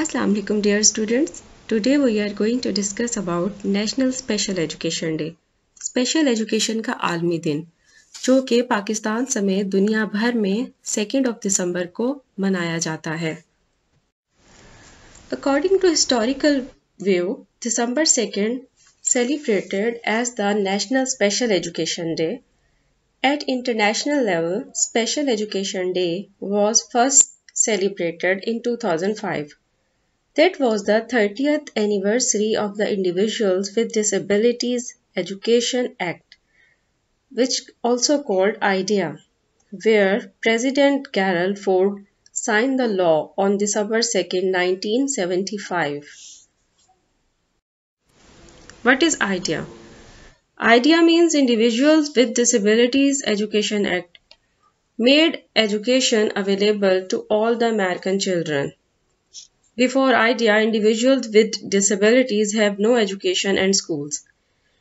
Assalamu alaikum dear students. Today we are going to discuss about National Special Education Day. Special education का आलमी दिन जो कि पाकिस्तान समेत दुनिया भर में सेकेंड ऑफ दिसंबर को मनाया जाता है according to historical view December second celebrated as the National Special Education Day. At international level, Special Education Day was first celebrated in 2005. That was the 30th anniversary of the Individuals with Disabilities Education Act, which also called IDEA, where President Gerald Ford signed the law on December 2, 1975. What is IDEA? IDEA means Individuals with Disabilities Education Act, made education available to all the American children. Before IDI, individuals with disabilities have no education and schools,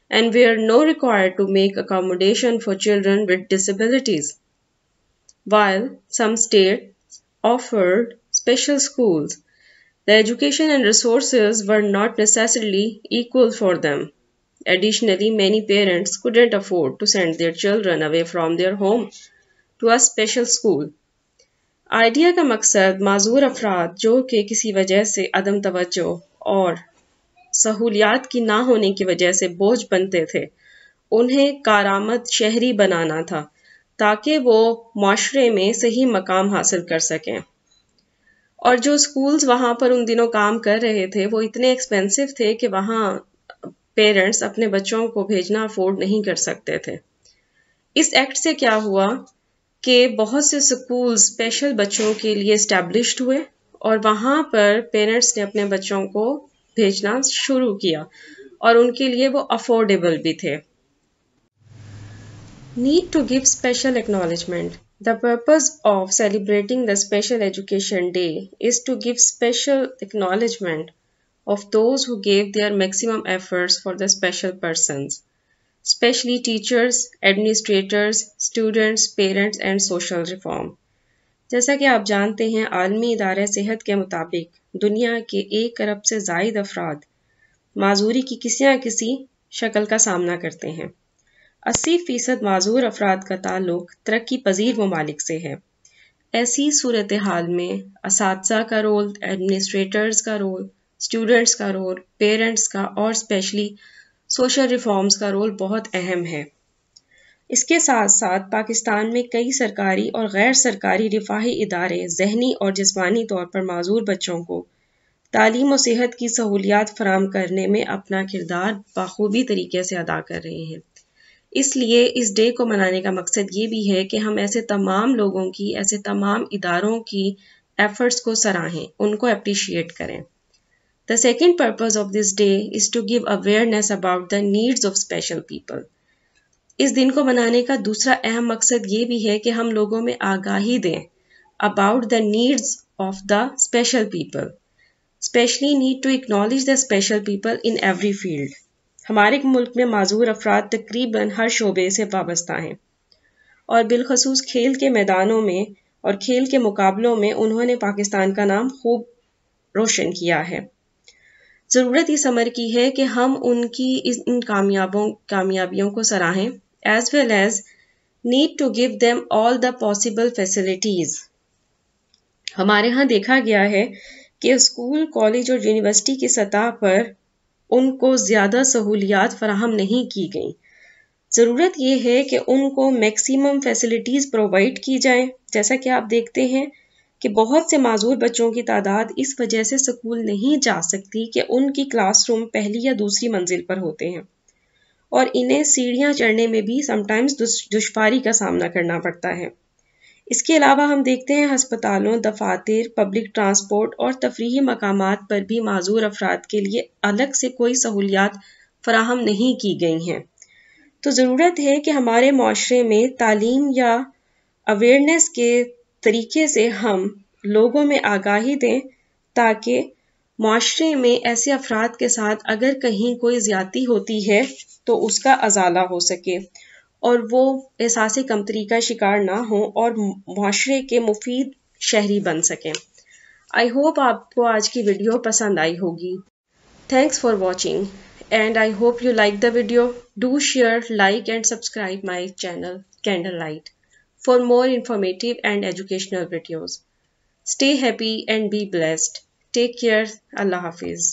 and were no required to make accommodation for children with disabilities. While some states offered special schools, the education and resources were not necessarily equal for them. Additionally, many parents couldn't afford to send their children away from their home to a special school idea का मकसद माजूर अफराद जो कि किसी वजह से अदम तवज्जो और सहूलियात की ना होने की वजह से बोझ बनते थे उन्हें कारामत शहरी बनाना था ताकि वो माशरे में सही मकाम हासिल कर सकें और जो स्कूल्स वहाँ पर उन दिनों काम कर रहे थे वो इतने एक्सपेंसिव थे कि वहाँ पेरेंट्स अपने बच्चों को भेजना अफोर्ड नहीं कर सकते थे इस एक्ट से क्या हुआ के बहुत से स्कूल स्पेशल बच्चों के लिए इस्टेब्लिश हुए और वहाँ पर पेरेंट्स ने अपने बच्चों को भेजना शुरू किया और उनके लिए वो अफोर्डेबल भी थे need to give special acknowledgement the purpose of celebrating the special education day is to give special acknowledgement of those who gave their maximum efforts for the special persons especially teachers, administrators, students, parents and social reform. जैसा कि आप जानते हैं आलमी इदार सेहत के मुताबिक दुनिया के एक अरब से जायद अफराद माजूरी की किसी न किसी शक्ल का सामना करते हैं अस्सी फीसद माजूर अफराद का ताल्लुक तरक्की पजीर ममालिक से है ऐसी सूरत हाल में इस का रोल एडमिनिस्ट्रेटर्स का रोल स्टूडेंट्स का रोल पेरेंट्स का और स्पेशली सोशल रिफॉर्म्स का रोल बहुत अहम है इसके साथ साथ पाकिस्तान में कई सरकारी और गैर सरकारी रिफाही इदारे जहनी और जिसमानी तौर पर माजूर बच्चों को तालीम और सेहत की सहूलियात फराम करने में अपना किरदार बखूबी तरीके से अदा कर रहे हैं इसलिए इस डे को मनाने का मकसद ये भी है कि हम ऐसे तमाम लोगों की ऐसे तमाम इदारों की एफर्ट्स को सराहें उनको अप्रिशिएट करें The second purpose of this day is to give awareness about the needs of special people. इस दिन को मनाने का दूसरा अहम मकसद ये भी है कि हम लोगों में आगाही दें about the needs of the special people specially need to acknowledge the special people in every field हमारे मुल्क में माजूर अफराद तकरीबन हर शोबे से वाबस्ता हैं और बिलखसूस खेल के मैदानों में और खेल के मुकाबलों में उन्होंने पाकिस्तान का नाम खूब रोशन किया है ज़रूरत इस अमर की है कि हम उनकी इन कामयाबों कामयाबियों को सराहें as well as need to give them all the possible facilities हमारे यहाँ देखा गया है कि स्कूल कॉलेज और यूनिवर्सिटी की सतह पर उनको ज़्यादा सहूलियात फराहम नहीं की गई ज़रूरत ये है कि उनको मैक्सिमम फैसिलिटीज़ प्रोवाइड की जाए जैसा कि आप देखते हैं कि बहुत से माजूर बच्चों की तादाद इस वजह से स्कूल नहीं जा सकती कि उनकी क्लासरूम पहली या दूसरी मंजिल पर होते हैं और इन्हें सीढ़ियाँ चढ़ने में भी समटाइम्स दुशारी का सामना करना पड़ता है इसके अलावा हम देखते हैं हस्पतालों दफातर पब्लिक ट्रांसपोर्ट और तफरी मकाम पर भी माजूर अफराद के लिए अलग से कोई सहूलियात फराहम नहीं की गई हैं तो ज़रूरत है कि हमारे माशरे में तालीम या अवेयरनेस के तरीके से हम लोगों में आगाही दें ताकि माशरे में ऐसे अफराद के साथ अगर कहीं कोई ज्यादती होती है तो उसका अजाला हो सके और वो एहसास कमतरी का शिकार ना हो और माशरे के मुफीद शहरी बन सकें आई होप आपको आज की वीडियो पसंद आई होगी thanks for watching and I hope you like the video do share like and subscribe my channel candle light for more informative and educational videos. Stay happy and be blessed. Take care. Allah Hafiz.